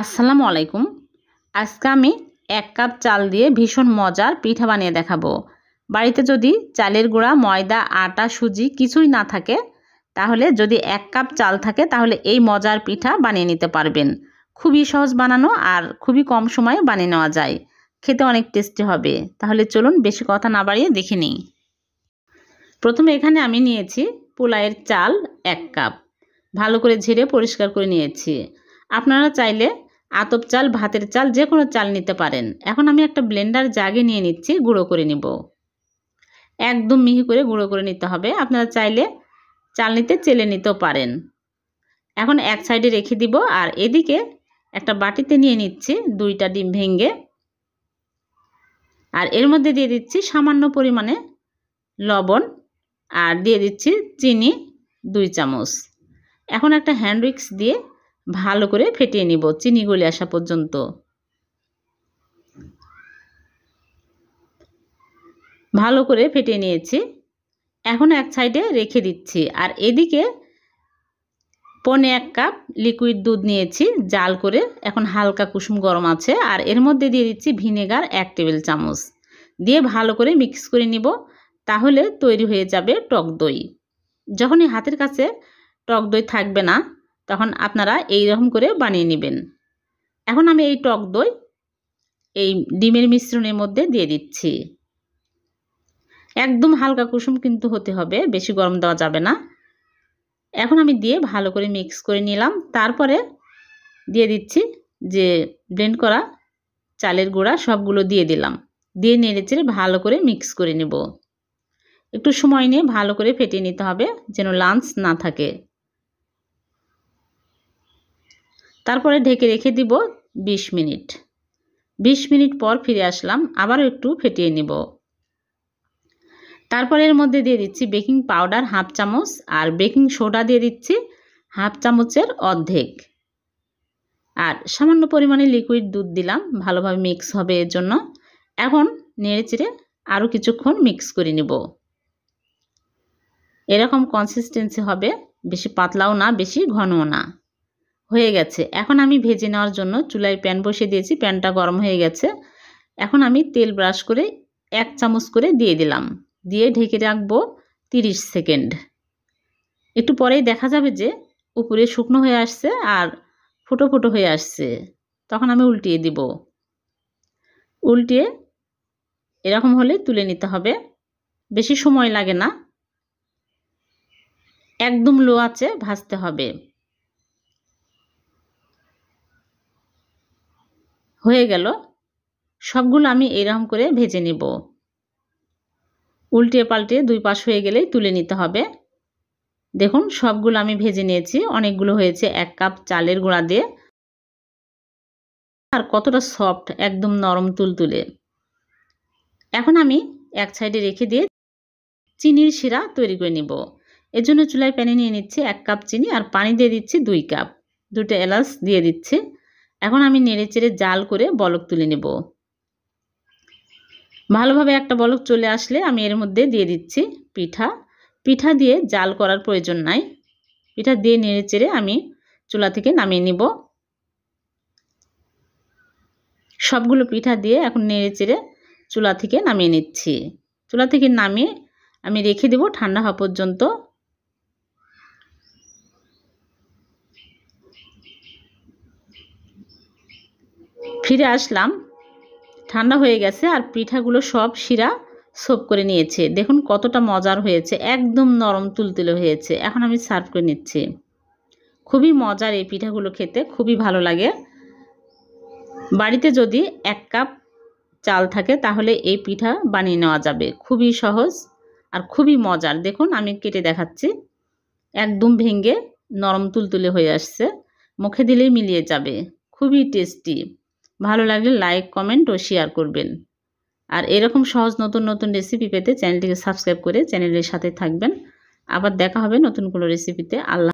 আসসালামু আলাইকুম আজকে আমি এক কাপ চাল দিয়ে ভীষণ মজার পিঠা বানিয়ে দেখাবো বাড়িতে যদি চালের গুঁড়া ময়দা আটা সুজি কিছুই না থাকে তাহলে যদি এক কাপ চাল থাকে তাহলে এই মজার পিঠা বানিয়ে নিতে পারবেন খুবই সহজ বানানো আর খুবই কম সময়ে বানিয়ে নেওয়া যায় খেতে অনেক টেস্টি হবে তাহলে চলুন বেশি কথা না বাড়িয়ে দেখে নিই প্রথমে এখানে আমি নিয়েছি পোলায়ের চাল এক কাপ ভালো করে ঝেড়ে পরিষ্কার করে নিয়েছি আপনারা চাইলে আতপ চাল ভাতের চাল যে কোনো চাল নিতে পারেন এখন আমি একটা ব্লেন্ডার জাগে নিয়ে নিচ্ছি গুঁড়ো করে নিব একদম মিহি করে গুঁড়ো করে নিতে হবে আপনারা চাইলে চাল নিতে চেলে নিতেও পারেন এখন এক সাইডে রেখে দিব আর এদিকে একটা বাটিতে নিয়ে নিচ্ছি দুইটা ডিম ভেঙে আর এর মধ্যে দিয়ে দিচ্ছি সামান্য পরিমাণে লবণ আর দিয়ে দিচ্ছি চিনি দুই চামচ এখন একটা হ্যান্ড উইক্স দিয়ে ভালো করে ফেটিয়ে নিব চিনি গলে আসা পর্যন্ত ভালো করে ফেটিয়ে নিয়েছি এখন এক সাইডে রেখে দিচ্ছি আর এদিকে পনে এক কাপ লিকুইড দুধ নিয়েছি জাল করে এখন হালকা কুসুম গরম আছে আর এর মধ্যে দিয়ে দিচ্ছি ভিনেগার এক টেবিল চামচ দিয়ে ভালো করে মিক্স করে নিব তাহলে তৈরি হয়ে যাবে টক দই যখনই হাতের কাছে টক দই থাকবে না তখন আপনারা এই রকম করে বানিয়ে নেবেন এখন আমি এই টক দই এই ডিমের মিশ্রণের মধ্যে দিয়ে দিচ্ছি একদম হালকা কুসুম কিন্তু হতে হবে বেশি গরম দেওয়া যাবে না এখন আমি দিয়ে ভালো করে মিক্স করে নিলাম তারপরে দিয়ে দিচ্ছি যে ব্লেন্ড করা চালের গুঁড়া সবগুলো দিয়ে দিলাম দিয়ে নেড়েচেড়ে ভালো করে মিক্স করে নেব একটু সময় নিয়ে ভালো করে ফেটিয়ে নিতে হবে যেন লাঞ্চ না থাকে তারপরে ঢেকে রেখে দিব ২০ মিনিট ২০ মিনিট পর ফিরে আসলাম আবারও একটু ফেটিয়ে নিব তারপরের এর মধ্যে দিয়ে দিচ্ছি বেকিং পাউডার হাফ চামচ আর বেকিং সোডা দিয়ে দিচ্ছি হাফ চামচের অর্ধেক আর সামান্য পরিমাণে লিকুইড দুধ দিলাম ভালোভাবে মিক্স হবে এর জন্য এখন নেড়ে চিড়ে আরও কিছুক্ষণ মিক্স করে নিব এরকম কনসিস্টেন্সি হবে বেশি পাতলাও না বেশি ঘনও না হয়ে গেছে এখন আমি ভেজে নেওয়ার জন্য চুলায় প্যান বসিয়ে দিয়েছি প্যানটা গরম হয়ে গেছে এখন আমি তেল ব্রাশ করে এক চামচ করে দিয়ে দিলাম দিয়ে ঢেকে রাখবো 30 সেকেন্ড একটু পরেই দেখা যাবে যে উপরে শুকনো হয়ে আসছে আর ফুটো ফুটো হয়ে আসছে তখন আমি উল্টিয়ে দিব উল্টিয়ে এরকম হলে তুলে নিতে হবে বেশি সময় লাগে না একদম লো আছে ভাজতে হবে হয়ে গেল সবগুলো আমি এরকম করে ভেজে নেব উল্টে পাল্টে দুই পাশ হয়ে গেলেই তুলে নিতে হবে দেখুন সবগুলো আমি ভেজে নিয়েছি অনেকগুলো হয়েছে এক কাপ চালের গুঁড়া দিয়ে আর কতটা সফট একদম নরম তুলে এখন আমি এক সাইডে রেখে দিয়ে চিনির শিরা তৈরি করে নিব জন্য চুলায় প্যানে নিয়ে নিচ্ছি এক কাপ চিনি আর পানি দিয়ে দিচ্ছি দুই কাপ দুটো এলাচ দিয়ে দিচ্ছি এখন আমি চেড়ে জাল করে বলক তুলে নেব ভালোভাবে একটা বলক চলে আসলে আমি এর মধ্যে দিয়ে দিচ্ছি পিঠা পিঠা দিয়ে জাল করার প্রয়োজন নাই পিঠা দিয়ে চেড়ে আমি চুলা থেকে নামিয়ে নিব সবগুলো পিঠা দিয়ে এখন চেড়ে চুলা থেকে নামিয়ে নিচ্ছি চুলা থেকে নামিয়ে আমি রেখে দেব ঠান্ডা হওয়া পর্যন্ত ফিরে আসলাম ঠান্ডা হয়ে গেছে আর পিঠাগুলো সব শিরা সোপ করে নিয়েছে দেখুন কতটা মজার হয়েছে একদম নরম তুলতুলে হয়েছে এখন আমি সার্ভ করে নিচ্ছি খুবই মজার এই পিঠাগুলো খেতে খুবই ভালো লাগে বাড়িতে যদি এক কাপ চাল থাকে তাহলে এই পিঠা বানিয়ে নেওয়া যাবে খুবই সহজ আর খুবই মজার দেখুন আমি কেটে দেখাচ্ছি একদম ভেঙে নরম তুলতুলে হয়ে আসছে মুখে দিলেই মিলিয়ে যাবে খুবই টেস্টি ভালো লাগলে লাইক কমেন্ট ও শেয়ার করবেন আর এরকম সহজ নতুন নতুন রেসিপি পেতে চ্যানেলটিকে সাবস্ক্রাইব করে চ্যানেলের সাথে থাকবেন আবার দেখা হবে নতুন কোনো রেসিপিতে আল্লাহ